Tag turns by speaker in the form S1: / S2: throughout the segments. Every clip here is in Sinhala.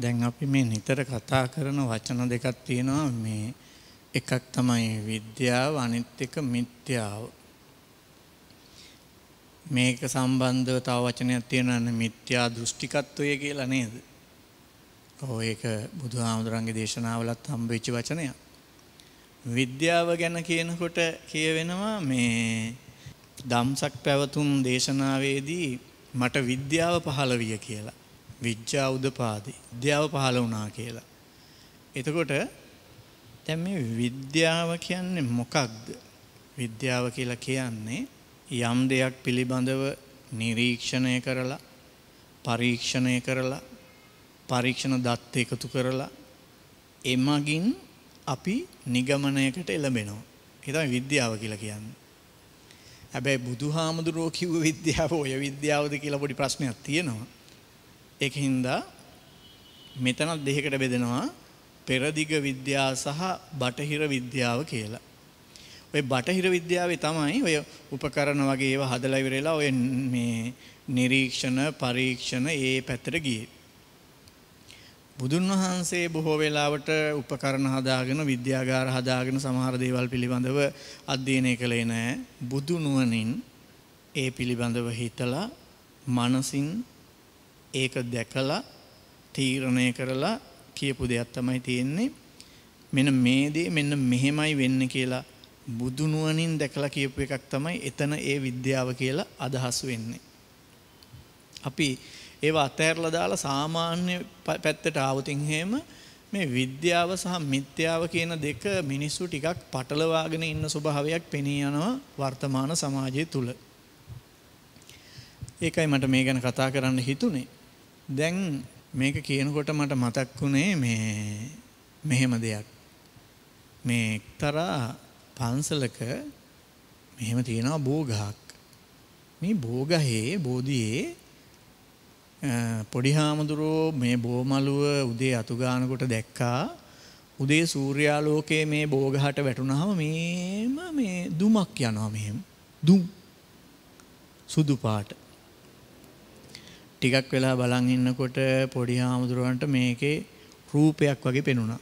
S1: දැන් අපි මේ නිතර කතා කරන වචන දෙකක් තියෙනවා මේ එකක් තමයි විද්‍යාව අනිත් එක මිත්‍යාව මේක සම්බන්ධව තව වචනයක් තියෙනවනේ මිත්‍යා දෘෂ්ටිකත්වය කියලා නේද? ඔව් ඒක බුදුහාමුදුරන්ගේ දේශනාවලත් හම්බෙච්ච වචනයක්. විද්‍යාව ගැන කියනකොට කියවෙනවා මේ දම්සක් පැවතුම් දේශනාවේදී මට විද්‍යාව පහළ විය කියලා. විද්‍යා උදපාදේ විද්‍යාව පහළ වුණා කියලා. එතකොට දැන් මේ විද්‍යාව කියන්නේ මොකක්ද? විද්‍යාව කියලා කියන්නේ යම් දෙයක් පිළිබඳව නිරීක්ෂණය කරලා පරීක්ෂණය කරලා පරීක්ෂණ දත්ත එකතු කරලා එමගින් අපි නිගමනයකට එළඹෙනවා. ඒ තමයි විද්‍යාව කියලා කියන්නේ. හැබැයි බුදුහාමුදුරුවෝ කිව්ව විද්‍යාව ඔය විද්‍යාවද කියලා පොඩි ප්‍රශ්නයක් තියෙනවා. ඒක හින්දා මෙතනත් දෙකකට බෙදෙනවා පෙරදිග විද්‍යාව සහ බටහිර විද්‍යාව කියලා. ඔය බටහිර විද්‍යාවේ තමයි ඔය උපකරණ වගේ ඒවා හදලා ඉවරලා ඔය මේ නිරීක්ෂණ පරීක්ෂණ ඒ පැත්තට ගියේ. බුදුන් වහන්සේ බොහෝ වෙලාවට උපකරණ හදාගෙන විද්‍යාගාර හදාගෙන සමහර දේවල් පිළිබඳව අධ්‍යයනය කළේ නැහැ. බුදු නුවණින් ඒ පිළිබඳව හිතලා මනසින් ඒක දැකලා තීරණය කරලා කියපු දෙයක් තමයි තියෙන්නේ මෙන්න මේ දේ මෙන්න මෙහෙමයි වෙන්න කියලා බුදු නුවණින් දැකලා කියපු එකක් තමයි එතන ඒ විද්‍යාව කියලා අදහස් වෙන්නේ. අපි ඒවා අතහැරලා දාලා සාමාන්‍ය පැත්තට ආවොතින් හැම මේ විද්‍යාව සහ මිත්‍යාව කියන දෙක මිනිස්සු ටිකක් පටලවාගෙන ඉන්න ස්වභාවයක් පෙනී යනවා වර්තමාන සමාජය තුල. ඒකයි මට මේ ගැන කතා කරන්න හිතුනේ. දැන් මේක කියනකොට මට මතක් වුණේ මේ මෙහෙම දෙයක්. මේ එක්තරා පන්සලක මෙහෙම තියෙනවා බෝගහක්. මේ බෝගහේ බෝධියේ පොඩි හාමුදුරුවෝ මේ බෝමලුව උදේ අතුගානකොට දැක්කා. උදේ සූර්යාලෝකයේ මේ බෝගහට වැටුනහම මේම මේ දුමක් යනවා මෙහෙම. දුම්. සුදු පාට. ටිකක් වෙලා බලන් ඉන්නකොට පොඩි හාමුදුරුවන්ට මේකේ රූපයක් වගේ පෙනුණා.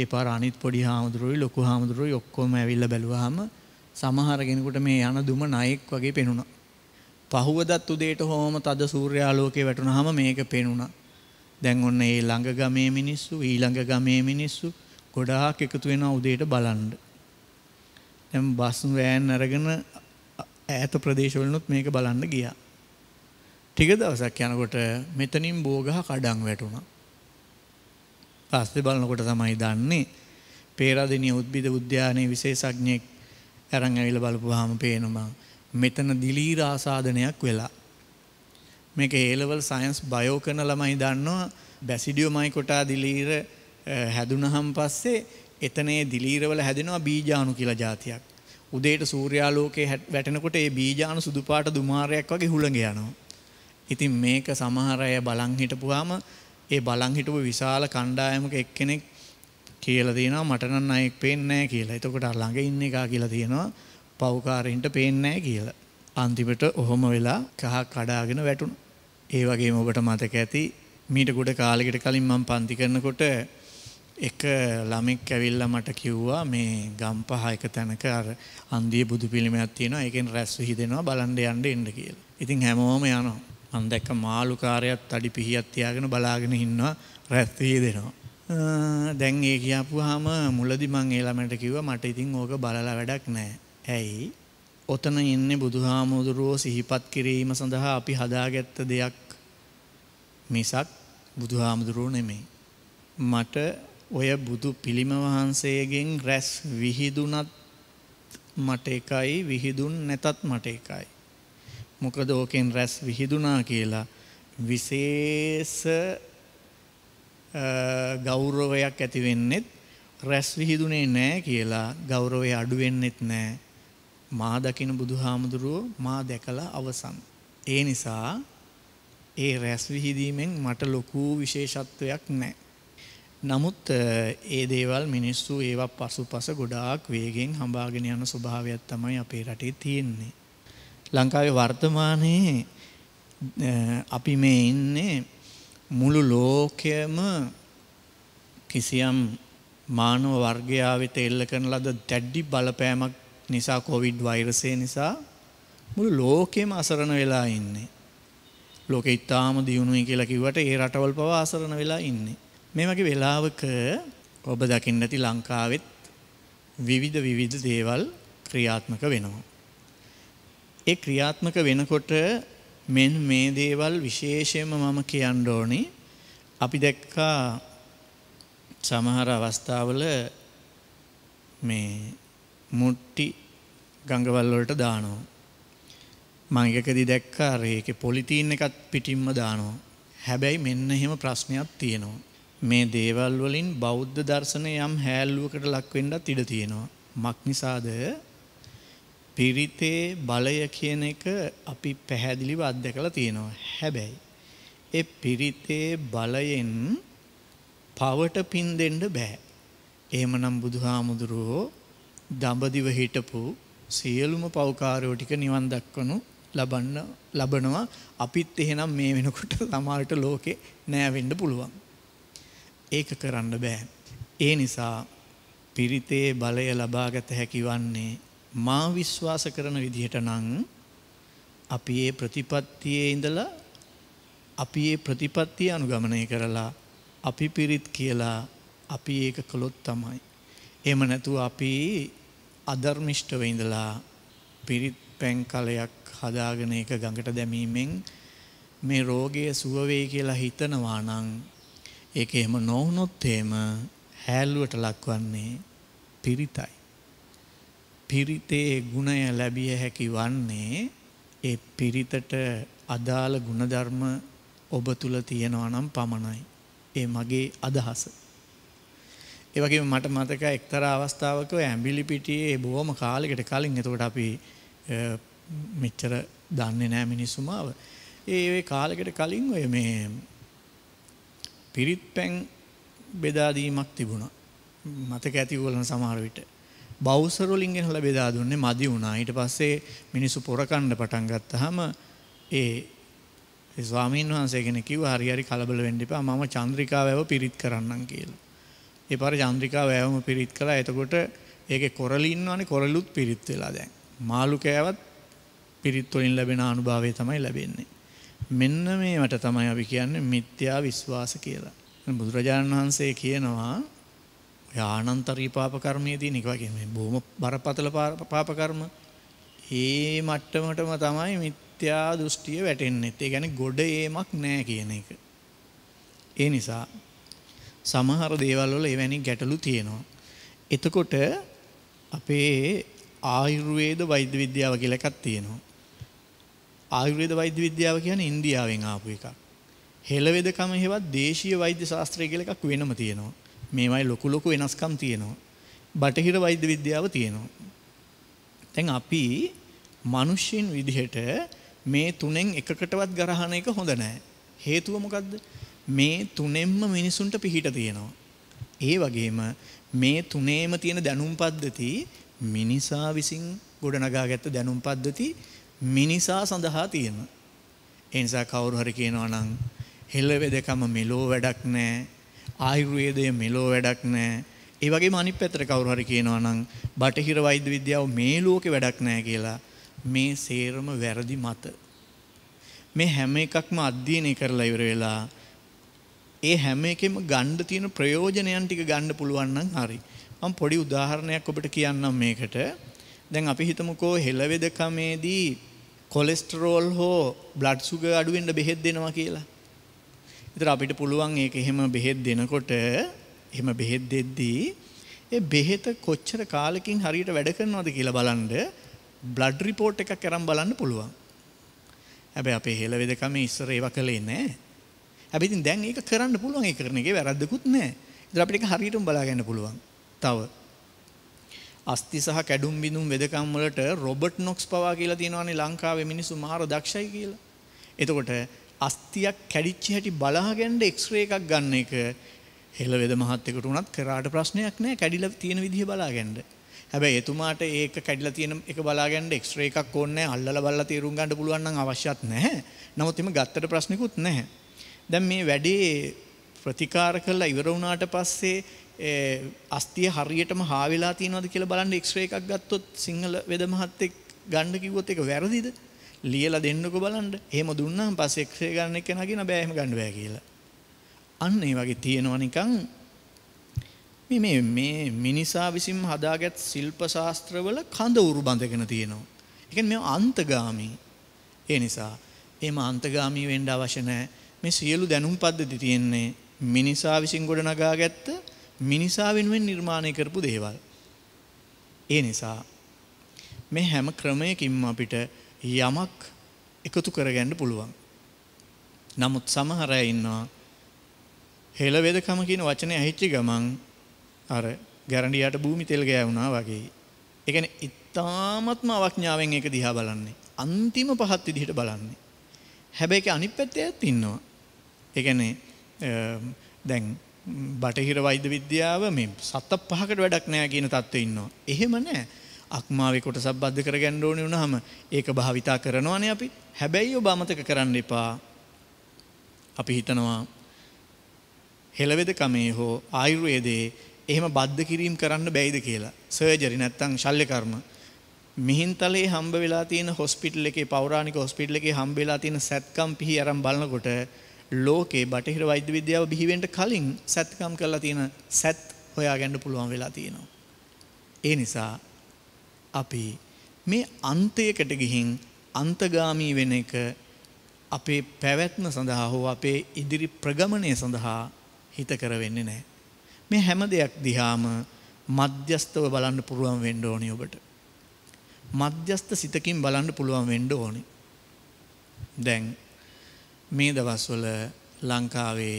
S1: ඒ පාර අනිත් පොඩි හාමුදුරුවෝයි ලොකු හාමුදුරුවෝයි ඔක්කොම ඇවිල්ලා බැලුවාම සමහර කෙනෙකුට මේ යන දුම ණයෙක් වගේ පෙනුණා. පහුවදත් උදේට හෝම තද සූර්යාලෝකේ වැටුනහම මේක පෙනුණා. දැන් ඔන්න ඒ ළඟ ගමේ මිනිස්සු ඊළඟ ගමේ මිනිස්සු ගොඩාක් එකතු වෙනවා උදේට බලන්න. දැන් බස් වෑන් අරගෙන ඈත ප්‍රදේශවලනොත් මේක බලන්න ගියා. ටික දවසක් යනකොට මෙතනින් බෝගහ කඩං වැටුණා. පස්සේ බලනකොට තමයි දන්නේ පේරාදෙණිය උද්භිද උද්‍යානයේ විශේෂඥයෙක් අරන් ඇවිල්ලා බලපුවාම පේනවා මෙතන දිලීර ආසාදනයක් වෙලා. මේක A-level science bio කරන ළමයි දන්නවා බැසිඩියෝමයි කොටා දිලීර හැදුනහම පස්සේ එතනේ දිලීරවල හැදෙනවා බීජාණු කියලා જાතියක්. උදේට සූර්යාලෝකයේ වැටෙනකොට ඒ බීජාණු සුදු පාට දුමාරයක් වගේ හුළඟ යනවා. ඉතින් මේක සමහර අය බලන් හිටපුවාම ඒ බලන් හිටපු විශාල කණ්ඩායමක එක්කෙනෙක් කියලා තියෙනවා මට නම් අයෙක් පේන්නේ නැහැ කියලා. එතකොට ළඟ ඉන්න එකා කියලා තියෙනවා පව්කාරින්ට පේන්නේ නැහැ කියලා. අන්තිමට ඔහොම වෙලා කහ කඩාගෙන වැටුණා. ඒ වගේම ඔබට මතක ඇති මීට ගොඩ කාලෙකට කලින් මම පන්ති කරනකොට එක ළමෙක් ඇවිල්ලා මට කිව්වා මේ ගම්පහ එක තැනක අර අන්දිය බුදු පිළිමයක් තියෙනවා. ඒකෙන් රැස් විහිදෙනවා බලන්න යන්න එන්න කියලා. ඉතින් හැමෝම යනවා. මම දැක්ක මාළුකාරයත් අඩි පිහියක් තියාගෙන බලාගෙන ඉන්නවා රැස් දෙනවා. දැන් ඒ කියපුවාම මුලදි මං ඒ ළමයට කිව්වා මට ඉතින් ඕක බලලා වැඩක් නැහැ. ඇයි? ඔතන ඉන්නේ බුදුහාමුදුරුවෝ සිහිපත් කිරීම සඳහා අපි හදාගත්ත දෙයක් මිසක් බුදුහාමුදුරුවෝ නෙමෙයි. මට ඔය බුදු පිළිම වහන්සේගෙන් රැස් විහිදුනත් මට එකයි විහිදුන් නැතත් මට එකයි. මොකද ඕකෙන් රැස් විහිදුනා කියලා විශේෂ ගෞරවයක් ඇති වෙන්නෙත් රැස් විහිදුනේ නැහැ කියලා ගෞරවය අඩු වෙන්නෙත් නැහැ. මා දකින බුදුහාමුදුරුව මා දැකලා අවසන්. ඒ නිසා ඒ රැස් විහිදීමෙන් මට ලොකු විශේෂත්වයක් නැහැ. නමුත් ඒ දේවල් මිනිස්සු ඒවා පසුපස ගොඩාක් වේගෙන් හඹාගෙන යන ස්වභාවයක් තමයි අපේ රටේ තියෙන්නේ. ලංකාවේ වර්තමානයේ අපි මේ ඉන්නේ මුළු ලෝකයම කිසියම් මානව වර්ගයා වෙත එල්ල කරන ලද දැඩි බලපෑමක් නිසා කොවිඩ් වෛරසය නිසා මුළු ලෝකෙම අසරණ වෙලා ඉන්නේ. ලෝකෙ ඉතාම දියුණුවයි කියලා කිව්වට ඒ රටවල් පවා අසරණ වෙලා ඉන්නේ. මේ වගේ වෙලාවක ඔබ දකින්න ඇති ලංකාවෙත් විවිධ විවිධ දේවල් ක්‍රියාත්මක වෙනවා. ඒ ක්‍රියාත්මක වෙනකොට මෙන් මේ දේවල් විශේෂයෙන්ම මම කියන්න ඕනේ අපි දැක්කා සමහර අවස්ථාවල මේ මුට්ටි ගඟවල් වලට දානවා. මම එකකදී දැක්කා ඒකේ පොලිතීන් එකත් පිටින්ම දානවා. හැබැයි මෙන්න එහෙම ප්‍රශ්නයක් තියෙනවා. මේ දේවල් වලින් බෞද්ධ දර්ශනය යම් හැල්ලුවකට ලක් වෙන්නත් ඉඩ තියෙනවා. මක් නිසාද පිරිතේ බලය කියන එක අපි පැහැදිලිව අත්දැකලා තියෙනවා. හැබැයි ඒ පිරිතේ බලයෙන් පවට පින් දෙන්න බෑ. එහෙමනම් බුදුහාමුදුරුවෝ දඹදිව හිටපු සියලුම පෞකාරයෝ ටික නිවන් දක්වනු ලබන්න ලබනවා. අපිත් එහෙනම් මේ වෙනකොට සමහරට ලෝකේ නෑවෙන්න පුළුවන්. ඒක කරන්න බෑ. ඒ නිසා පිරිතේ බලය ලබාගත හැකි වන්නේ මා විශ්වාස කරන විදිහට නං අපි ඒ ප්‍රතිපත්තියේ ඉඳලා අපි ඒ ප්‍රතිපත්තිය අනුගමනය කරලා අපි පිරිත් කියලා අපි ඒක කළොත් තමයි. එහෙම නැතුව අපි අධර්මිෂ්ඨව ඉඳලා පිරිත් පැන් කලයක් හදාගෙන ඒක ගඟට දැමීමෙන් මේ රෝගය සුව වෙයි කියලා හිතනවා නම් ඒක එහෙම නොවුනොත් එහෙම හැල්ලුවට ලක්වන්නේ පිරිතයි. පිරිතේ ගුණය ලැබිය හැකි වන්නේ ඒ පිරිතට අදාළ ගුණධර්ම ඔබ තුළ තියෙනවා නම් පමණයි. ඒ මගේ අදහස. ඒ වගේ මට මතක එක්තරා අවස්ථාවක ඇම්බිලිපිටියේ බොහොම කාලෙකට කලින් එතකොට අපි මෙච්චර දන්නේ නෑ මිනිස්සුමාව. ඒ කාලෙකට කලින් ඔය මේ පිරිත් පැන් බෙදාදීමක් තිබුණා. මතක ඇතිවලන සමහර විට. බවුසර් වලින් එහලා බෙදා දුන්නේ මදි වුණා. ඊට පස්සේ මිනිස්සු පොර කන්න පටන් ගත්තාම ඒ ස්වාමීන් වහන්සේ කෙනෙක් කිව්වා හරි හරි කලබල වෙන්න එපා මම චන්ද්‍රිකාවව පිරිත් කරන්නම් කියලා. ඒ පාර චන්ද්‍රිකාවවම පිරිත් කළා. එතකොට ඒකේ කොරළි ඉන්නවනේ කොරළුත් පිරිත් වෙලා දැන්. මාළු කෑවත් පිරිත් වලින් ලැබෙන අනුභවය තමයි ලැබෙන්නේ. මෙන්න මේවට තමයි අපි කියන්නේ මිත්‍යා විශ්වාස කියලා. බුදුරජාණන් වහන්සේ කියනවා ආනන්තරී පාප කර්මයේ තියෙන එක වගේ මේ බොහොම බරපතල පාප කර්ම ඒ මට්ටමටම තමයි මිත්‍යා දෘෂ්ටිය වැටෙන්නේ. ඒ කියන්නේ ගොඩ ඒමක් නැහැ කියන එක. ඒ නිසා සමහර දේවල් වල එවැනි ගැටලු තියෙනවා. එතකොට අපේ ආයුර්වේද වෛද්‍ය විද්‍යාව කියලා එකක් තියෙනවා. ආයුර්වේද වෛද්‍ය විද්‍යාව කියන්නේ ඉන්දියාවෙන් ආපු එකක්. හෙළවෙදකම හෙවත් දේශීය වෛද්‍ය ශාස්ත්‍රය කියලා එකක් වෙනම තියෙනවා. මේවයි ලොකු ලොකු වෙනස්කම් තියෙනවා. බටහිර වෛද්‍ය විද්‍යාව තියෙනවා. දැන් අපි මිනිස්සුන් විදිහට මේ තුනෙන් එකකටවත් ගරහන එක හොඳ නැහැ. හේතුව මොකද්ද? මේ තුනෙන්ම මිනිසුන්ට පිහිට තියෙනවා. ඒ වගේම මේ තුනේම තියෙන දැනුම් පද්ධති මිනිසා විසින් ගොඩනගාගත්ත දැනුම් පද්ධති මිනිසා සඳහා තියෙන. ඒ නිසා කවුරු හරි කියනවා නම් හෙළ වෙදකම මෙලෝ වැඩක් නැහැ. ආයුර්වේදය මෙලෝ වැඩක් නෑ. ඒ වගේම අනිත් පැත්තට කවුරු හරි කියනවා නම් බටහිර වෛද්‍ය විද්‍යාව මේ ලෝකේ වැඩක් නෑ කියලා මේ සේරම වැරදි මත. මේ හැම එකක්ම අධ්‍යයනය කරලා ඉවර වෙලා ඒ හැම එකෙම ගණ්ඩ තියෙන ප්‍රයෝජනයන් ටික ගණ්ඩ පුළුවන්නම් හරි. මම පොඩි උදාහරණයක් ඔබට කියන්නම් මේකට. දැන් අපි හිතමුකෝ හෙළවෙදකමේදී කොලෙස්ටරෝල් හෝ බ්ලඩ් සුගර් අඩු වෙන්න බෙහෙත් දෙනවා කියලා. විතර අපිට පුළුවන් ඒක එහෙම බෙහෙත් දෙනකොට එහෙම බෙහෙත් දෙද්දී ඒ බෙහෙත කොච්චර කාලෙකින් හරියට වැඩ කරනවද කියලා බලන්න බ්ලඩ් රිපෝට් එකක් අරන් බලන්න පුළුවන්. හැබැයි අපේ හෙළ වෙදකම ඉස්සර ඒව කළේ නැහැ. හැබැයි ඉතින් දැන් ඒක කරන්න පුළුවන් ඒ කරන එකේ වැරද්දකුත් නැහැ. ඉතින් අපිට ඒක හරියටම බලා ගන්න පුළුවන්. තව අස්ති සහ කැඩුම් බිඳුම් වෙදකම් වලට රොබර්ට් නොක්ස් පවා කියලා තියෙනවානේ ලංකාවේ මිනිස්සු මහර දක්ෂයි කියලා. එතකොට අස්තියක් කැඩිච්ච හැටි බලාගන්න එක්ස්රේ එකක් ගන්න එක හෙළවෙද මහත්තෙකුට උනත් කරාට ප්‍රශ්නයක් නෑ කැඩිලා තියෙන විදිහ බලාගන්න. හැබැයි එතුමාට ඒක කැඩිලා තියෙන එක බලාගන්න එක්ස්රේ එකක් ඕනේ අල්ලලා බලලා තීරුම් ගන්න පුළුවන් නම් අවශ්‍යත් නැහැ. නමුත් එimhe ගත්තට ප්‍රශ්නිකුත් නැහැ. දැන් මේ වැඩේ ප්‍රතිකාර කරලා ඉවර වුණාට පස්සේ අස්තිය හරියටම හාවෙලා තියෙනවද කියලා බලන්න එක්ස්රේ එකක් ගත්තොත් සිංහල වෙද මහත්තෙක් ගන්න කිව්වොත් ඒක වැරදිද? ලියලා දෙන්නකෝ බලන්න. එහෙම දුන්නාම පස්සේ එක්ස්රේ ගන්න එක නගින බෑ එහෙම ගන්න බෑ කියලා. අන්න ඒ වගේ තියෙනවා නිකන් මේ මේ මේ මිනිසා විසින් හදාගත් ශිල්ප ශාස්ත්‍රවල කඳ උරු බඳගෙන තියෙනවා. ඒ කියන්නේ මේ අන්තගාමී. ඒ නිසා එහෙම අන්තගාමී වෙන්න අවශ්‍ය නැහැ. මේ සියලු දැනුම් පද්ධති තියෙන්නේ මිනිසා විසින් ගොඩනගාගත්ත මිනිසා වෙනුවෙන් නිර්මාණය කරපු දේවල්. ඒ නිසා මේ හැම ක්‍රමයකින්ම අපිට යමක් එකතු කරගන්න පුළුවන්. නමුත් සමහර අය ඉන්නවා හෙළ වේදකම කියන වචනේ ඇහිච්ච ගමන් අර ගැරන්ඩියාට භූමි තෙල් ගෑවුනා වගේ. ඒ කියන්නේ ඊ타ත්ම අවඥාවෙන් ඒක දිහා බලන්නේ. අන්තිම පහත් විදිහට බලන්නේ. හැබැයි ඒක අනිත් පැත්තේත් ඉන්නවා. ඒ කියන්නේ දැන් බටහිර වෛද්‍ය විද්‍යාව මේ සත්ත පහකට වැඩක් නෑ කියන තත්ත්වෙ ඉන්නවා. එහෙම නෑ. අක්මාවේ කොටසක් බද්ධ කර ගන්න ඕනේ වුණාම ඒක භාවිතා කරනවානේ අපි. හැබැයි ඔබ අමතක කරන්න එපා. අපි හිතනවා හෙළවෙද කමේ හෝ ආයුර්වේදයේ එහෙම බද්ධ කිරීම කරන්න බැයිද කියලා. සර්ජරි නැත්තම් ශල්‍ය කර්ම. මිහින්තලේ හම්බ වෙලා තියෙන හොස්පිටල් එකේ පෞරාණික හොස්පිටල් එකේ හම්බ වෙලා තියෙන සැත්කම් පිහි අරන් බලනකොට ලෝකේ බටහිර වෛද්‍ය විද්‍යාව බිහිවෙන්න කලින් සැත්කම් කරලා තියෙන සැත් හොයාගන්න පුළුවන් වෙලා තියෙනවා. ඒ නිසා අපි මේ අන්තයකට ගිහින් අන්තගාමී වෙන එක අපේ පැවැත්ම සඳහා හෝ අපේ ඉදිරි ප්‍රගමණය සඳහා හිත කරවෙන්නේ නැහැ. මේ හැම දෙයක් දිහාම මධ්‍යස්තව බලන්න පුළුවන් වෙන්න ඕනි ඔබට. මධ්‍යස්ත සිතකින් බලන්න පුළුවන් වෙන්න ඕනි. දැන් මේ දවස්වල ලංකාවේ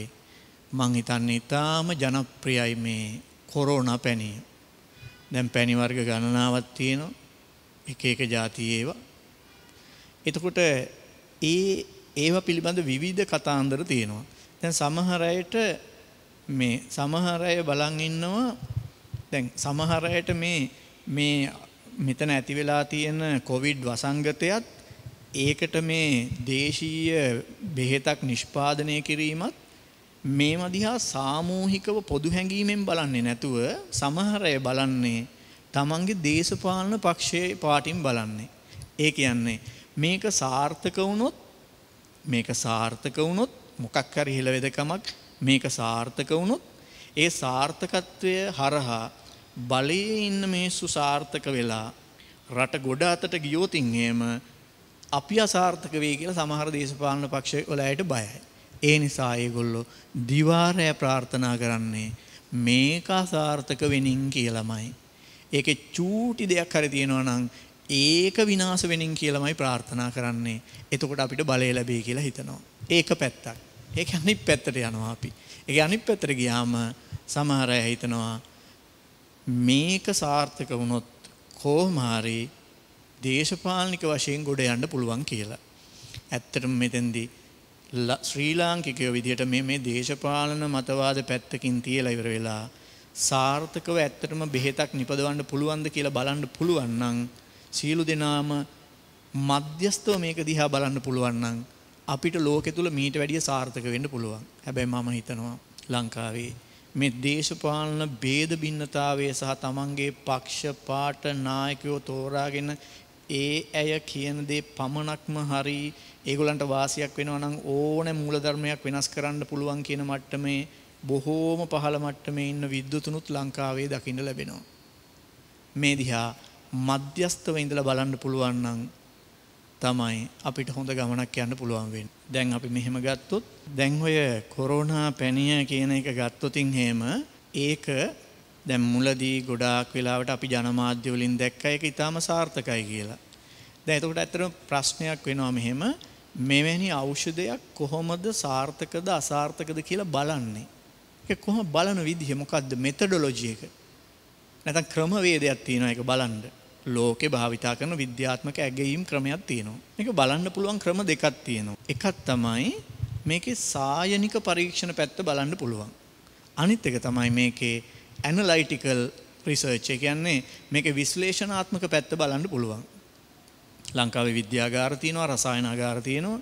S1: මං හිතන්නේ ඉතාම ජනප්‍රියයි මේ කොරෝනා පැණිය. දැන් පැණි වර්ග ගණනාවක් තියෙනවා එක එක જાති ඒවා. එතකොට ඒ ඒවා පිළිබඳ විවිධ කතාන්දර තියෙනවා. දැන් සමහර අයට මේ සමහර අය බලන් ඉන්නවා දැන් සමහර අයට මේ මේ මෙතන ඇති වෙලා තියෙන කොවිඩ් වසංගතයත් ඒකට මේ දේශීය බෙහෙතක් නිෂ්පාදනය කිරීමත් මේවා දිහා සාමූහිකව පොදු හැඟීමෙන් බලන්නේ නැතුව සමහර අය බලන්නේ තමන්ගේ දේශපාලන පක්ෂයේ පාටින් බලන්නේ. ඒ කියන්නේ මේක සාර්ථක වුණොත් මේක සාර්ථක වුණොත් මොකක් හරි හිලවෙදකමක් මේක සාර්ථක වුණොත් ඒ සාර්ථකත්වය හරහා බලයේ ඉන්න මිනිස්සු සාර්ථක වෙලා රට ගොඩ අතට ගියොත් එහෙම අපි අසාර්ථක වෙයි කියලා සමහර දේශපාලන පක්ෂ වලට බයයි. ඒ නිසා ඒගොල්ලෝ දිවාරය ප්‍රාර්ථනා කරන්නේ මේක අසාර්ථක වෙනින් කියලමයි. ඒක චූටි දෙයක් හරි තියෙනවා නම් ඒක විනාස වෙනින් කියලමයි ප්‍රාර්ථනා කරන්නේ. එතකොට අපිට බලය ලැබේ කියලා හිතනවා. ඒක පැත්තක්. ඒක අනිත් පැත්තට යනවා අපි. ඒක අනිත් පැත්තට ගියාම සමහර අය හිතනවා මේක සාර්ථක වුණොත් කොහොම හරි දේශපාලනික වශයෙන් ගොඩ යන්න පුළුවන් කියලා. ඇත්තටම මෙතෙන්දී ශ්‍රී ලාංකිකයෝ විදිහට මේ මේ දේශපාලන මතවාද පැත්තකින් තියලා ඉවර වෙලා සාර්ථකව ඇත්තටම බෙහෙතක් නිපදවන්න පුළුවන්ද කියලා බලන්න පුළුවන් නම් සියලු දෙනාම මධ්‍යස්තව මේක දිහා බලන්න පුළුවන් නම් අපිට ලෝකෙ තුල මීට වැඩිය සාර්ථක වෙන්න පුළුවන්. හැබැයි මම හිතනවා ලංකාවේ මේ දේශපාලන ભેද භින්නතාවය සහ තමන්ගේ පක්ෂ පාට නායකයෝ තෝරාගෙන ඒ ඇය කියන දේ පමණක්ම හරි ඒගොල්ලන්ට වාසියක් වෙනවා නම් ඕනෑ මූලධර්මයක් වෙනස් කරන්න පුළුවන් කියන මට්ටමේ බොහෝම පහළ මට්ටමේ ඉන්න විද්වතුනුත් ලංකාවේ දකින්න ලැබෙනවා. මේ දිහා මධ්‍යස්තව ඉඳලා බලන්න පුළුවන් නම් තමයි අපිට හොඳ ගමනක් යන්න පුළුවන් වෙන්නේ. දැන් අපි මෙහෙම ගත්තොත් දැන් ඔය කොරෝනා පැනිය කියන එක ගත්තොතින් හේම ඒක දැන් මුලදී ගොඩාක් වෙලාවට අපි ජනමාධ්‍ය වලින් දැක්ක එක ඊටාම සාර්ථකයි කියලා. දැන් එතකොට ඇත්තටම ප්‍රශ්නයක් වෙනවා මෙහෙම මෙවැනි ඖෂධයක් කොහොමද සාර්ථකද අසාර්ථකද කියලා බලන්නේ. ඒක කොහොම බලන විදිහ මොකද්ද මෙතඩොලොජි එක? නැත්නම් ක්‍රමවේදයක් තියෙනවා ඒක බලන්න. ලෝකේ භාවිතා කරන විද්‍යාත්මක ඇගයීම් ක්‍රමයක් තියෙනවා. මේක බලන්න පුළුවන් ක්‍රම දෙකක් තියෙනවා. එකක් තමයි මේකේ සායනික පරීක්ෂණ පැත්ත බලන්න පුළුවන්. අනිත් එක තමයි මේකේ ඇනලයිටිකල් රිසර්ච් එක කියන්නේ මේක විශ්ලේෂණාත්මක පැත්ත බලන්න පුළුවන්. ලංකාවේ විද්‍යාගාර තියෙනවා, රසායනාගාර තියෙනවා.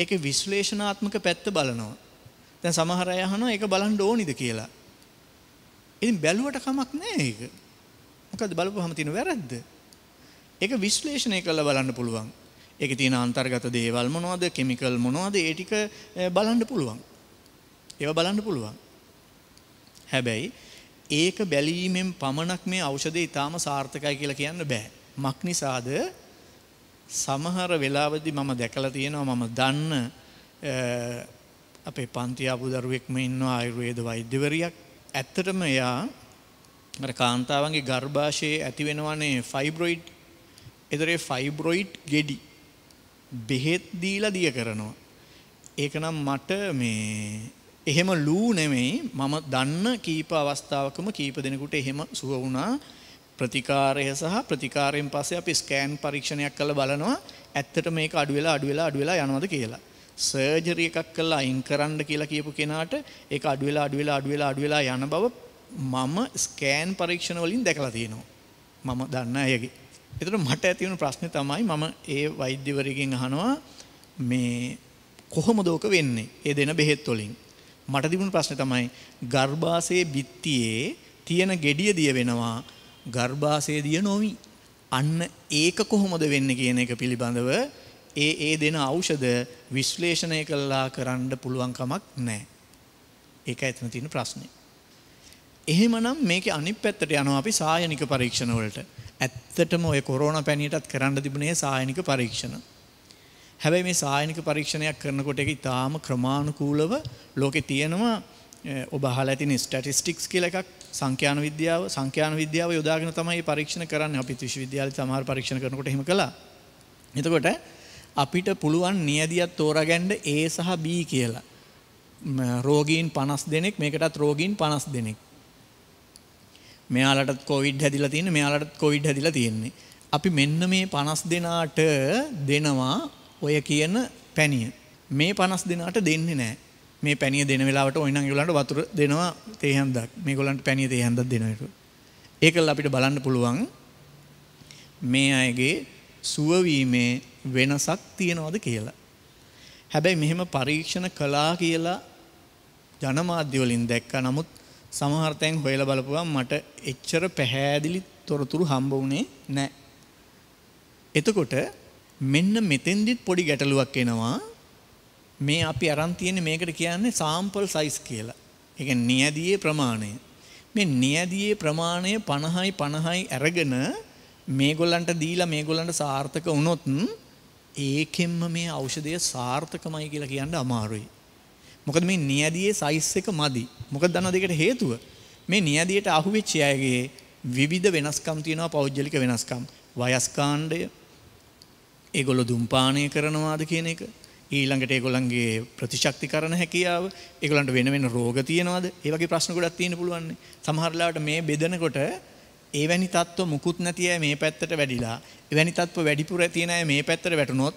S1: ඒක විශ්ලේෂණාත්මක පැත්ත බලනවා. දැන් සමහර අය අහනවා ඒක බලන්න ඕනිද කියලා. ඉතින් බැලුවට කමක් නැහැ ඒක. මොකද බලපුවහම තියෙන වැරද්ද. ඒක විශ්ලේෂණය කරලා බලන්න පුළුවන්. ඒකේ තියෙන අන්තර්ගත දේවල් මොනවද, කිමිකල් මොනවද, ඒ ටික බලන්න පුළුවන්. ඒවා බලන්න පුළුවන්. හැබැයි ඒක බැලීමෙන් පමණක් මේ ඖෂධය ඊටාම සාර්ථකයි කියලා කියන්න බෑ. මක් නිසාද? සමහර වෙලාවදී මම දැකලා තියෙනවා මම දන්න අපේ පන්ති ආපු දරුවෙක්ම ඉන්නවා ආයුර්වේද වෛද්‍යවරියක්. ඇත්තටම එයා අර කාන්තාවන්ගේ ගර්භාෂයේ ඇති වෙනවනේ ෆයිබ්‍රොයිඩ්. ඒතරේ ෆයිබ්‍රොයිඩ් ගෙඩි බෙහෙත් දීලා දිය කරනවා. ඒක නම් මට මේ එහෙම ලූ නෙමෙයි මම දන්න කීප අවස්ථාවකම කීප දෙනෙකුට එහෙම සුව වුණා ප්‍රතිකාරය සහ ප්‍රතිකාරයෙන් පස්සේ අපි ස්කෑන් පරීක්ෂණයක් කරලා බලනවා ඇත්තට මේක අඩු වෙලා අඩු වෙලා අඩු වෙලා යනවද කියලා. සර්ජරි එකක් කරලා අයින් කරන්න කියලා කියපු කෙනාට ඒක අඩු වෙලා අඩු වෙලා අඩු වෙලා අඩු වෙලා යන බව මම ස්කෑන් පරීක්ෂණ වලින් දැකලා තියෙනවා. මම දන්න අයගේ. ඒතර මට ඇති වුණු ප්‍රශ්නේ තමයි මම ඒ වෛද්‍යවරයෙක්ගෙන් අහනවා මේ කොහොමද ඕක වෙන්නේ? ඒ දෙන බෙහෙත් වලින්. මට තිබුණු ප්‍රශ්නේ තමයි ගර්භාෂයේ බිත්තියේ තියෙන gediya දිය වෙනවා ගර්භාෂයේ දිය නොවි. අන්න ඒක කොහොමද වෙන්නේ කියන එක පිළිබඳව ඒ ඒ දෙන ඖෂධ විශ්ලේෂණය කළා කරන්න පුළුවන් කමක් නැහැ. ඒක ඇතන තියෙන ප්‍රශ්නේ. එහෙමනම් මේකේ අනිත් පැත්තට යනවා අපි සායනික පරීක්ෂණ වලට. ඇත්තටම ඔය කොරෝනා පැණියටත් කරන්න තිබුණේ සායනික පරීක්ෂණ. හැබැයි මේ සායනික පරීක්ෂණයක් කරනකොට එක ඉතාම ක්‍රමාණුකූලව ලෝකෙ තියෙනවා ඔබ අහලා තියෙන ස්ටැටිස්ටික්ස් කියලා එකක් සංඛ්‍යාන විද්‍යාව සංඛ්‍යාන විද්‍යාව යොදාගෙන තමයි මේ පරීක්ෂණ කරන්නේ අපිත් විශ්වවිද්‍යාලේ සමහර පරීක්ෂණ කරනකොට එහෙම කළා. එතකොට අපිට පුළුවන් නියදියක් තෝරාගන්න A සහ B කියලා. රෝගීන් 50 දෙනෙක් මේකටත් රෝගීන් 50 දෙනෙක්. මෙයාලටත් කොවිඩ් හැදිලා තියෙන්නේ මෙයාලටත් කොවිඩ් හැදිලා තියෙන්නේ. අපි මෙන්න මේ 50 දෙනාට දෙනවා ඔය කියන පැණිය මේ 50 දෙනාට දෙන්නේ නැහැ. මේ පැණිය දෙන වෙලාවට ඔයනම් ඒගොල්ලන්ට වතුර දෙනවා තේ හැන්දක්. මේගොල්ලන්ට පැණිය තේ හැන්දක් දෙනවා ඒක. ඒකල අපිට බලන්න පුළුවන් මේ අයගේ සුවවීමේ වෙනසක් තියනවද කියලා. හැබැයි මෙහෙම පරීක්ෂණ කළා කියලා ජනමාධ්‍ය වලින් දැක්කා. නමුත් සමහර තැන් හොයලා බලපුවම මට එච්චර පැහැදිලි තොරතුරු හම්බ වුණේ නැහැ. එතකොට මෙන්න මෙතෙන්දිත් පොඩි ගැටලුවක් එනවා මේ අපි අරන් තියෙන මේකට කියන්නේ සාම්පල් සයිස් කියලා. ඒක නියදියේ ප්‍රමාණය. මේ නියදියේ ප්‍රමාණය 50යි 50යි අරගෙන මේගොල්ලන්ට දීලා මේගොල්ලන්ට සාර්ථක වුණොත් ඒකෙන්ම මේ ඖෂධය සාර්ථකමයි කියලා කියන්න අමාරුයි. මොකද මේ නියදියේ සයිස් එක මදි. මොකද දන්නවද ඒකට හේතුව? මේ නියදියට අහුවෙච්ච අයගේ විවිධ වෙනස්කම් තියෙනවා පෞද්ගලික වෙනස්කම්. වයස් කාණ්ඩය, ඒගොල්ලෝ දුම්පානය කරනවාද කියන එක ඊළඟට ඒගොල්ලන්ගේ ප්‍රතිශක්තිකරණ හැකියාව ඒගොල්ලන්ට වෙන වෙන රෝග තියෙනවද ඒ වගේ ප්‍රශ්න ගොඩක් තියෙන්න පුළුවන් සමහර ලාවට මේ බෙදනකොට එවැනි තත්ත්ව මුකුත් නැති අය මේ පැත්තට වැඩිලා එවැනි තත්ත්ව වැඩිපුර තියෙන අය මේ පැත්තට වැටුනොත්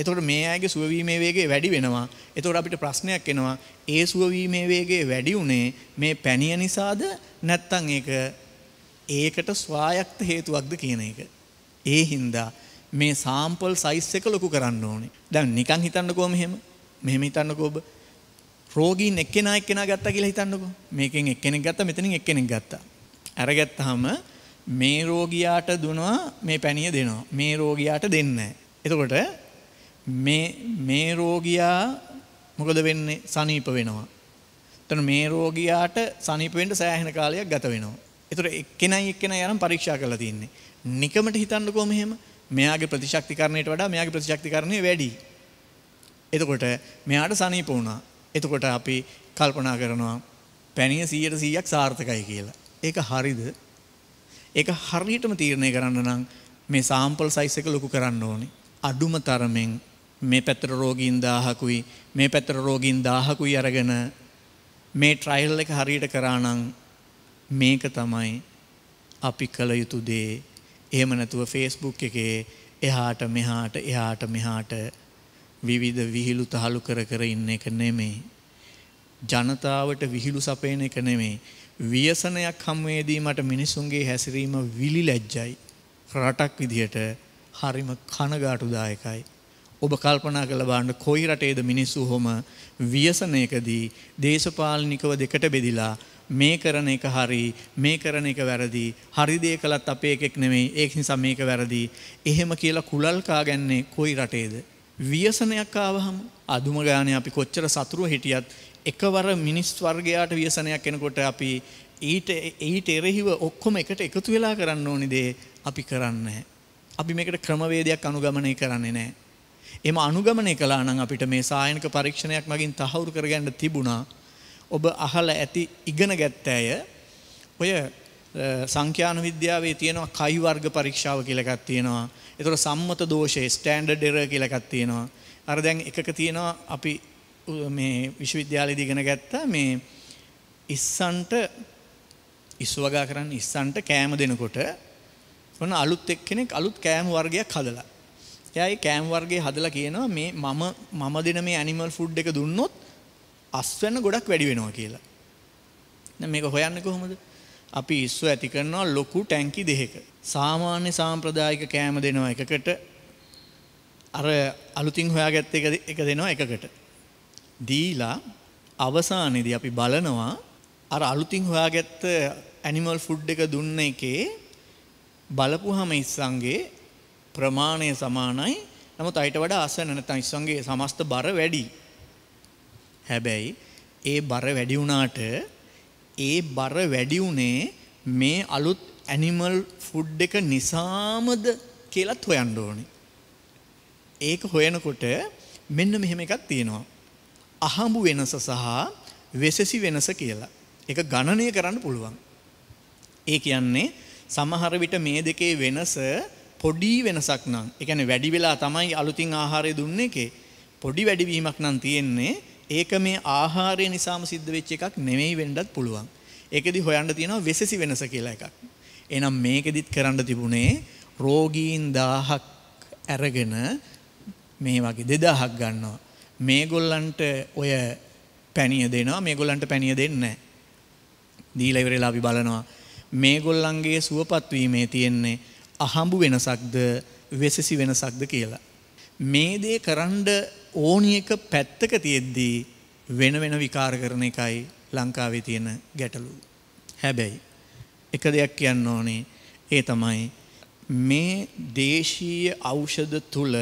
S1: එතකොට මේ අයගේ සුවවීමේ වේගය වැඩි වෙනවා. එතකොට අපිට ප්‍රශ්නයක් එනවා. ඒ සුවවීමේ වේගය වැඩි උනේ මේ පැණිය නිසාද නැත්නම් ඒක ඒකට ස්වායක්ත හේතුවක්ද කියන එක. ඒ හින්දා මේ සාම්පල් සයිස් එක ලොකු කරන්න ඕනේ. දැන් නිකන් හිතන්නකෝ මෙහෙම. මෙහෙම හිතන්නකෝ ඔබ. රෝගීන් එක්කෙනා එක්කෙනා ගත්තා කියලා හිතන්නකෝ. මේකෙන් එක්කෙනෙක් ගත්තා මෙතනින් එක්කෙනෙක් ගත්තා. අරගත්තාම මේ රෝගියාට දුනවා මේ පැණිය දෙනවා. මේ රෝගියාට දෙන්නේ එතකොට මේ මේ රෝගියා මොකද වෙන්නේ? සනීප වෙනවා. එතන මේ රෝගියාට සනීප වෙන්න සෑහෙන කාලයක් ගත වෙනවා. ඒතර එක්කෙනයි එක්කෙනයි අරන් පරීක්ෂා කරලා තින්නේ. නිකමට හිතන්නකෝ මෙහෙම. මෙයාගේ ප්‍රතිශක්තිකරණයට වඩා මෙයාගේ ප්‍රතිශක්තිකරණය වැඩි. එතකොට මෙයාට සනීප වුණා. එතකොට අපි කල්පනා කරනවා පැණිය 100%ක් සාර්ථකයි කියලා. ඒක හරිද? ඒක හරියටම තීරණය කරන්න නම් මේ සාම්පල් සයිස් එක ලොකු කරන්න ඕනේ. අඩුම තරමෙන් මේ පැත්තට රෝගීන් 1000කුයි මේ පැත්තට රෝගීන් 1000කුයි අරගෙන මේ ට්‍රයිල් එක හරියට කරා නම් මේක තමයි අපි කළ යුතු දේ එහෙම නැතුව Facebook එකේ එහාට මෙහාට එහාට මෙහාට විවිධ විහිළු තහළු කර කර ඉන්න එක නෙමෙයි. ජනතාවට විහිළු සපයන එක නෙමෙයි. ව්‍යසනයක් හම්වේදී මට මිනිසුන්ගේ හැසිරීම විලි ලැජ්ජයි. රටක් විදිහට හරිම කනගාටුදායකයි. ඔබ කල්පනා කළ බාන්න කොයි රටේද මිනිස්සු හොම ව්‍යසනයකදී දේශපාලනිකව දෙකට බෙදිලා මේ කරන එක හරි මේ කරන එක වැරදි හරිදේ කළත් අපේ එකෙක් නෙමෙයි ඒක නිසා මේක වැරදි එහෙම කියලා කුලල්කා ගන්නේ කොයි රටේද ව්‍යසනයක් ආවහම අදුම ගානේ අපි කොච්චර සතුරු හිටියත් එකවර මිනිස් වර්ගයාට ව්‍යසනයක් එනකොට අපි ඊට ඊට එරෙහිව ඔක්කොම එකට එකතු වෙලා කරන්න ඕනි දේ අපි කරන්නේ අපි මේකට ක්‍රමවේදයක් අනුගමනය කරන්නේ නැහැ එම අනුගමනය කළා නම් අපිට මේ සායනික පරීක්ෂණයක් මගින් තහවුරු කරගන්න තිබුණා ඔබ අහලා ඇති ඉගෙන ගත්තෑය ඔය සංඛ්‍යාන විද්‍යාවේ තියෙනවා කයි වර්ග පරීක්ෂාව කියලා එකක් තියෙනවා. ඒතකොට සම්මත දෝෂය ස්ටෑන්ඩඩ් එරර් කියලා එකක් තියෙනවා. අර දැන් එකක තියෙනවා අපි මේ විශ්වවිද්‍යාලයේදී ඉගෙන ගත්තා මේ ඉස්සන්ට ඉස්සුවගා කරන්න ඉස්සන්ට කෑම දෙනකොට ඔන්න අලුත් එක්කෙනෙක් අලුත් කෑම වර්ගයක් හදලා. එයා ඒ කෑම වර්ගය හදලා කියනවා මේ මම මම දෙන මේ ඇනිමල් ෆුඩ් එක දුන්නොත් අස්වැන්න ගොඩක් වැඩි වෙනවා කියලා. දැන් මේක හොයන්නේ කොහොමද? අපි ඉස්සු ඇති කරනවා ලොකු ටැංකි දෙකක. සාමාන්‍ය සාම්ප්‍රදායික කෑම දෙනවා එකකට. අර අලුතින් හොයාගත්ත එක එක දෙනවා එකකට. දීලා අවසානයේදී අපි බලනවා අර අලුතින් හොයාගත්ත ඇනිමල් ෆුඩ් එක දුන්න එකේ බලපුවහම ඉස්සන්ගේ ප්‍රමාණය සමානයි. නමුත් අයිට වඩා අසන නැත්නම් ඉස්සන්ගේ සමස්ත බර වැඩි. හැබැයි ඒ බර වැඩි වුණාට ඒ බර වැඩි උනේ මේ අලුත් ඇනිමල් ෆුඩ් එක නිසාමද කියලත් හොයන්න ඕනේ. ඒක හොයනකොට මෙන්න මෙහෙම එකක් තියෙනවා. අහඹු වෙනස සහ වෙසසි වෙනස කියලා. ඒක ගණනය කරන්න පුළුවන්. ඒ කියන්නේ සමහර විට මේ දෙකේ වෙනස පොඩි වෙනසක් නම්, ඒ කියන්නේ වැඩි වෙලා තමයි අලුතින් ආහාරය දුන්නේ එකේ. පොඩි වැඩිවීමක් නම් තියෙන්නේ. ඒක මේ ආහාරය නිසාම සිද්ධ වෙච්ච එකක් නෙමෙයි වෙන්නත් පුළුවන්. ඒකෙදි හොයන්න තියෙනවා වෙසසි වෙනස කියලා එකක්. එහෙනම් මේකෙදිත් කරන්න තිබුණේ රෝගීන් 1000ක් අරගෙන මේ වගේ 2000ක් ගන්නවා. මේගොල්ලන්ට ඔය පැණිය දෙනවා මේගොල්ලන්ට පැණිය දෙන්නේ නැහැ. දීලා ඉවරලා අපි බලනවා මේගොල්ලන්ගේ සුවපත් වීමේ තියෙන්නේ අහඹු වෙනසක්ද වෙසසි වෙනසක්ද කියලා. මේ දේ කරන්න ඕනි එක පැත්තක තියෙද්දී වෙන වෙන විකාර කරන එකයි ලංකාවේ තියෙන ගැටලු. හැබැයි එක දෙයක් කියන්න ඕනේ ඒ තමයි මේ දේශීය ඖෂධ තුල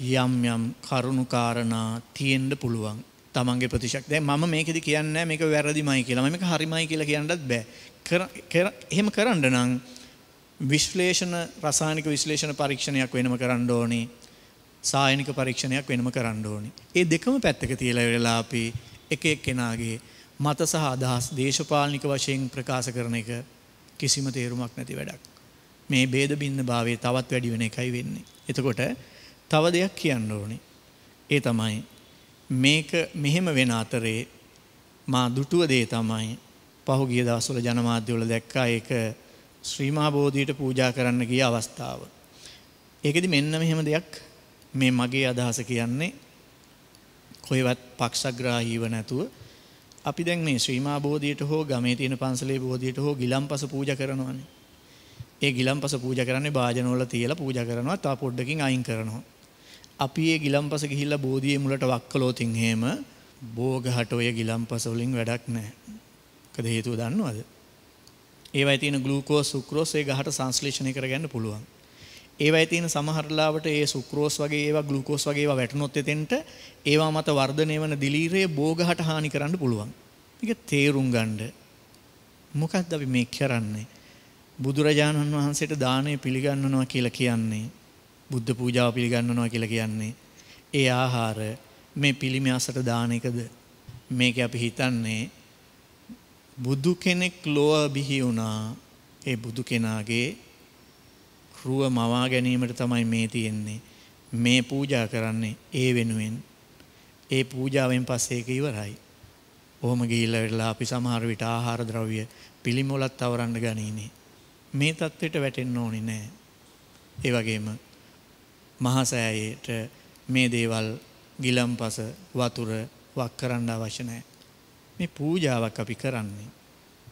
S1: යම් යම් කරුණු කාරණා තියෙන්න පුළුවන්. තමන්ගේ ප්‍රතිශක් දැන් මම මේකෙදි කියන්නේ මේක වැරදිමයි කියලා. මම මේක හරිමයි කියලා කියන්නත් බෑ. එහෙම කරන්න නම් විශ්ලේෂණ රසායනික විශ්ලේෂණ පරීක්ෂණයක් වෙනම කරන්න ඕනේ. සායනික පරීක්ෂණයක් වෙනම කරන්න ඕනි. ඒ දෙකම පැත්තක තියලා වෙලා අපි එක එක්කෙනාගේ මත සහ අදහස් දේශපාලනික වශයෙන් ප්‍රකාශ කරන එක කිසිම තේරුමක් නැති වැඩක්. මේ බේද බින්න භාවයේ තවත් වැඩි වෙන එකයි වෙන්නේ. එතකොට තව දෙයක් කියන්න ඕනේ. ඒ තමයි මේක මෙහෙම වෙන අතරේ මා දුටුව දේ තමයි පහුගිය දවස්වල ජනමාධ්‍යවල දැක්කා ඒක ශ්‍රීමා බෝධියට පූජා කරන්න ගිය අවස්ථාව. ඒකෙදි මෙන්න මෙහෙම දෙයක් මේ මගේ අදහස කියන්නේ කොහෙවත් පක්ෂග්‍රාහීව නැතුව අපි දැන් මේ ශ්‍රීමා බෝධියට හෝ ගමේ තියෙන පන්සලේ බෝධියට හෝ ගිලම්පස පූජා කරනවානේ. ඒ ගිලම්පස පූජා කරන්නේ වාජන වල තියලා පූජා කරනවා තව පොඩ්ඩකින් අයින් කරනවා. අපි ඒ ගිලම්පස ගිහිල්ලා බෝධියේ මුලට වක්කලෝතින් හේම බෝගහට ඔය ගිලම්පස වලින් වැඩක් නැහැ. මොකද හේතුව දන්නවද? ඒවයි තියෙන ග්ලූකෝස් සුක්‍රෝස් ඒ ගහට සංශ්ලේෂණය කරගන්න පුළුවන්. ඒවයි තියෙන සමහරලාවට ඒ සුක්‍රෝස් වගේ ඒවා ග්ලූකෝස් වගේ ඒවා වැටුනොත් එතෙන්ට ඒවා මත වර්ධනය වන දිලීරයේ බෝගහට හානි කරන්න පුළුවන්. ඒක තේරුම් ගන්න. මොකක්ද අපි මේ කරන්නේ? බුදුරජාණන් වහන්සේට දාණය පිළිගන්නනවා කියලා කියන්නේ බුද්ධ පූජාව පිළිගන්නනවා කියලා කියන්නේ ඒ ආහාර මේ පිළිමය අසට දාන එකද මේක අපි හිතන්නේ බුදු කෙනෙක් ලොව බිහි වුණා ඒ බුදු කෙනාගේ රුව මවා ගැනීමට තමයි මේ තියෙන්නේ. මේ පූජා කරන්නේ ඒ වෙනුවෙන්. ඒ පූජාවෙන් පස්සේ ඒක ඉවරයි. ඔහොම ගිහිල්ලා වෙලා අපි සමහර විට ආහාර ද්‍රව්‍ය පිළිමොලත් අවරන්න ගනිනේ. මේ தത്വෙට වැටෙන්න ඕනේ නෑ. ඒ වගේම මහසෑයේට මේ දේවල් ගිලම්පස වතුර වක් කරන්න අවශ්‍ය නැහැ. මේ පූජාවක් අපි කරන්නේ.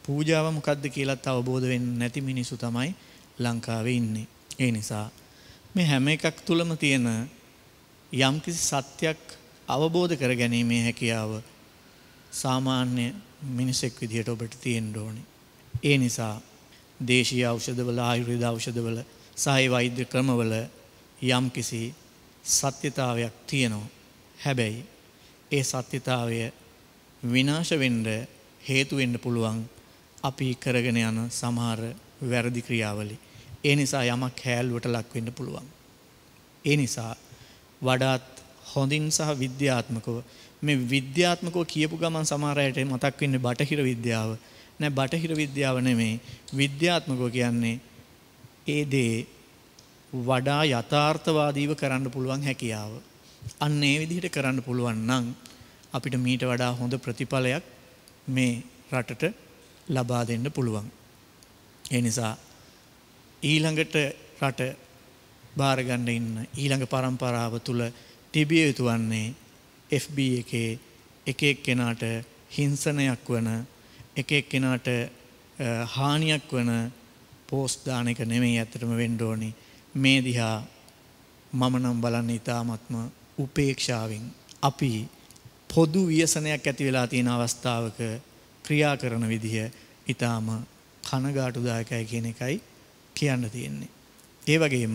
S1: පූජාව මොකද්ද කියලාත් අවබෝධ වෙන්නේ නැති මිනිසු තමයි ලංකාවේ ඉන්නේ. ඒ නිසා මේ හැම එකක් තුළම තියෙන යම්කිසි සත්‍යයක් අවබෝධ කර ගැනීමේ හැකියාව සාමාන්‍ය මිනිසෙක් විදිහට ඔබට තියෙන්න ඕනේ. ඒ නිසා දේශීය ඖෂධවල ආයුර්වේද ඖෂධවල සහ වෛද්‍ය ක්‍රමවල යම්කිසි සත්‍යතාවයක් තියෙනවා. හැබැයි ඒ සත්‍යතාවය විනාශ වෙන්න හේතු වෙන්න පුළුවන් අපි කරගෙන යන සමහර වැරදි ක්‍රියාවලිය. ඒ නිසා යමක් හැල්වට ලක්වෙන්න පුළුවන්. ඒ නිසා වඩාත් හොඳින් සහ විද්‍යාත්මකව මේ විද්‍යාත්මකෝ කියපු ගමන් සමාරයට මතක් වෙන්න බටහිර විද්‍යාව නෑ බටහිර විද්‍යාව නෙමේ විද්‍යාත්මකෝ කියන්නේ ඒ දේ වඩා යථාර්ථවාදීව කරන්න පුළුවන් හැකියාව. අන්න ඒ විදිහට කරන්න පුළුවන් නම් අපිට මීට වඩා හොඳ ප්‍රතිඵලයක් මේ රටට ලබා දෙන්න පුළුවන්. ඒ නිසා ඊළඟට රට භාරගන්න ඉන්න ඊළඟ පරම්පරාව තුළ තිබිය යුතු වන්නේ FB එකේ එක එක්කෙනාට හිංසනයක් වන එක එක්කෙනාට හානියක් වන පෝස්ට් දාන එක නෙමෙයි ඇත්තටම වෙන්න ඕනේ මේ දිහා මම නම් බලන්නේ ඊ타ත්ම උපේක්ෂාවෙන් අපි පොදු ව්‍යසනයක් ඇති වෙලා තියෙන අවස්ථාවක ක්‍රියා කරන විදිහ ඊටාම කනගාටුදායකයි කියන එකයි කියන්න තියෙන්නේ. ඒ වගේම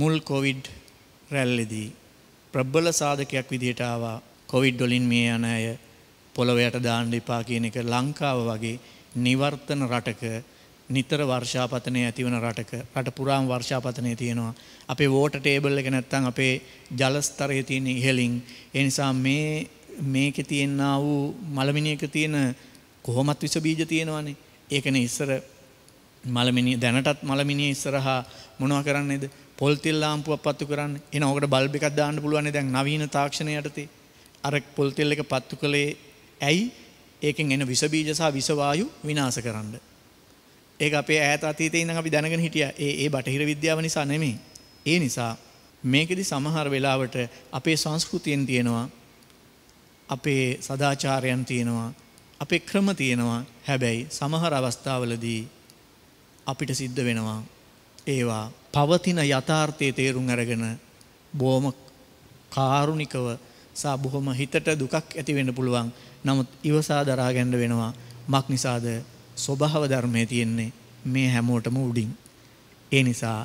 S1: මුල් කොවිඩ් රැල්ලෙදී ප්‍රබල සාධකයක් විදිහට ආවා කොවිඩ් වලින් මේ යන අය පොළොවයට දාන්න එපා කියන එක ලංකාව වගේ නිවර්තන රටක නිතර වර්ෂාපතනය ඇතිවන රටක රට පුරාම් වර්ෂාපතනය තියෙනවා අපේ වෝට ටේබල් එක නැත්තං අපේ ජලස්තරය තියෙන ඉහෙලින් එනිසා මේ මේක තියෙන්න්න වූ මළමිනියක තියෙන කොහොමත් විස බීජ තියෙනවානේ ඒකන ඉස්සර මලමිනි දැනටත් මලමිනිය ඉස්සරහා මොනවා කරන්නේද පොල්තිල් ලාම්පුවක් පත්තු කරන්න එන ඕකට බල්බ එකක් දාන්න පුළුවන් දැන් නවීන තාක්ෂණය යටතේ අර පොල්තිල් එක පත්තු කළේ ඇයි ඒකෙන් එන විස බීජ සහ විස වායු විනාශ කරන්න. ඒක අපේ ඈත අතීතේ ඉඳන් අපි දැනගෙන හිටියා. ඒ ඒ බටහිර විද්‍යාව නිසා නෙමෙයි. ඒ නිසා මේකෙදි සමහර වෙලාවට අපේ සංස්කෘතියෙන් තියෙනවා අපේ සදාචාරයන් තියෙනවා අපේ ක්‍රම තියෙනවා හැබැයි සමහර අවස්ථාවලදී අපිට සිද්ධ වෙනවා ඒවා පවතින යථාර්ථය තේරුම් අරගෙන බෝම කාරුණිකව සා බොහොම හිතට දුකක් ඇතිවෙන්න පුළුවන් නමුත් ඉවසා දරා ගැන්ඩ වෙනවා මක් නිසාද ස්වභාව ධර්මය තියෙන්නේ මේ හැමෝටම උඩින්. ඒ නිසා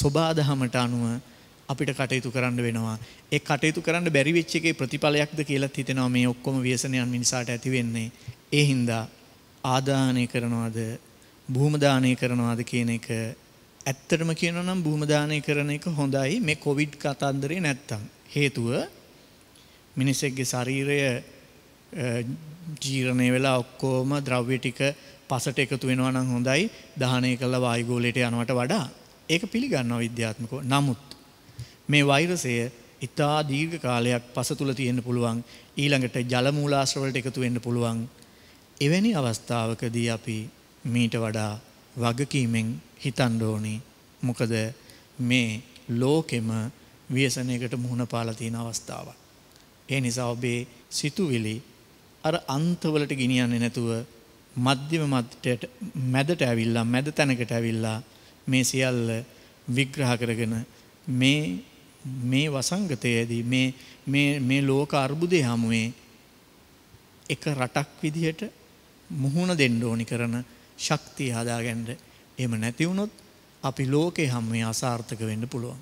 S1: ස්වබාදහමට අනුව අපිට කටයුතු කරන්න වෙනවා ඒ කටයුතු කරන්න බැරිවෙච්චගේ ප්‍රතිඵලයක්ද කියලත් හිතෙනවා මේ ඔක්කොම වේසනයන් මිනිසාට ඇතිවෙන්නේ ඒ හින්දා ආදානය කරනවාද භූම දානය කරනවාද කියන එක ඇත්තටම කියනවා නම් භූම දානය කරන එක හොඳයි මේ කොවිඩ් කතන්දරේ නැත්තම්. හේතුව මිනිස්සෙක්ගේ ශරීරය ජීර්ණය වෙලා ඔක්කොම ද්‍රව්‍ය ටික පසට එකතු වෙනවා නම් හොඳයි දහනය කළා වායුගෝලයට යනවට වඩා ඒක පිළිගන්නවා විද්‍යාත්මකව. නමුත් මේ වෛරසය ඉතා දීර්ඝ කාලයක් පස තුල තියෙන්න පුළුවන්. ඊළඟට ජල මූලාශ්‍රවලට එකතු වෙන්න පුළුවන්. එවැනි අවස්ථාවකදී අපි මීට වඩා වගකීමෙන් හිතන්න ඕනේ මොකද මේ ලෝකෙම ව්‍යසනයකට මුහුණ පාලා තියෙන අවස්ථාවක්. ඒ නිසා ඔබේ සිතුවිලි අර අන්තවලට ගෙනියන්නේ නැතුව මධ්‍යම මතයට මැදට ඇවිල්ලා මැද තැනකට ඇවිල්ලා මේ සියල්ල විග්‍රහ කරගෙන මේ මේ වසංගතයේදී මේ මේ මේ ලෝක අර්බුදය හමුවේ එක රටක් විදිහට මුහුණ දෙන්න ඕනි කරන ශක්තිය හදාගන්න එම නැතිවුණොත් අපි ලෝකෙ හම්මේ අසාර්ථක වෙන්න පුළුවන්.